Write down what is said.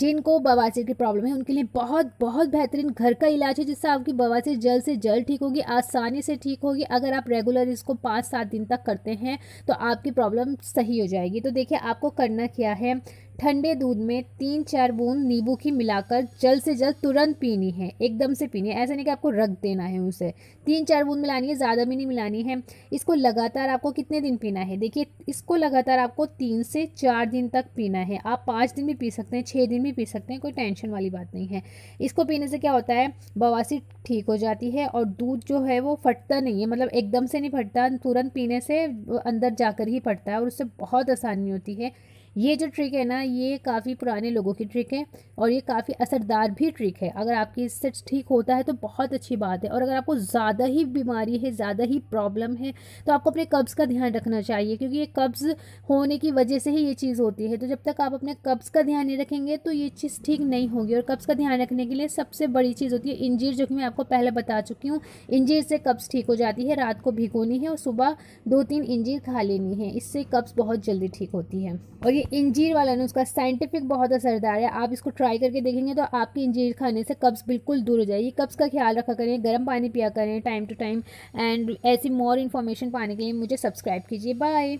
जिनको बवासीर की प्रॉब्लम है उनके लिए बहुत बहुत बेहतरीन घर का इलाज है जिससे आपकी बवासीर जल्द से जल्द ठीक होगी आसानी से ठीक होगी अगर आप रेगुलर इसको पाँच सात दिन तक करते हैं तो आपकी प्रॉब्लम सही हो जाएगी तो देखिए आपको करना क्या है ठंडे दूध में तीन चार बूंद नींबू की मिलाकर जल्द से जल्द तुरंत पीनी है एकदम से पीनी है ऐसा नहीं कि आपको रख देना है उसे तीन चार बूंद मिलानी है ज़्यादा भी नहीं मिलानी है इसको लगातार आपको कितने दिन पीना है देखिए इसको लगातार आपको तीन से चार दिन तक पीना है आप पाँच दिन भी पी सकते हैं छः दिन भी पी सकते हैं कोई टेंशन वाली बात नहीं है इसको पीने से क्या होता है बवासी ठीक हो जाती है और दूध जो है वो फटता नहीं है मतलब एकदम से नहीं फटता तुरंत पीने से अंदर जाकर ही फटता है और उससे बहुत आसानी होती है ये जो ट्रिक है ना ये काफ़ी पुराने लोगों की ट्रिक है और ये काफ़ी असरदार भी ट्रिक है अगर आपकी सिट्स ठीक होता है तो बहुत अच्छी बात है और अगर आपको ज़्यादा ही बीमारी है ज़्यादा ही प्रॉब्लम है तो आपको अपने कब्ज़ का ध्यान रखना चाहिए क्योंकि ये कब्ज़ होने की वजह से ही ये चीज़ होती है तो जब तक आप अपने कब्ज़ का ध्यान नहीं रखेंगे तो ये चीज़ ठीक नहीं होगी और कब्ज़ का ध्यान रखने के लिए सबसे बड़ी चीज़ होती है इंजीर जो कि मैं आपको पहले बता चुकी हूँ इंजीर से कब्ज़ ठीक हो जाती है रात को भिगोनी है और सुबह दो तीन इंजीर खा लेनी है इससे कब्ज़ बहुत जल्दी ठीक होती है और ये इंजीर वाला नुस्खा साइंटिफिक बहुत असरदार है आप इसको ट्राई करके देखेंगे तो आपकी इंजीर खाने से कब्ज़ बिल्कुल दूर हो जाएगी कब्ज़ का ख्याल रखा करें गर्म पानी पिया करें टाइम टू टाइम एंड ऐसी मोर इन्फॉर्मेशन पाने के लिए मुझे सब्सक्राइब कीजिए बाय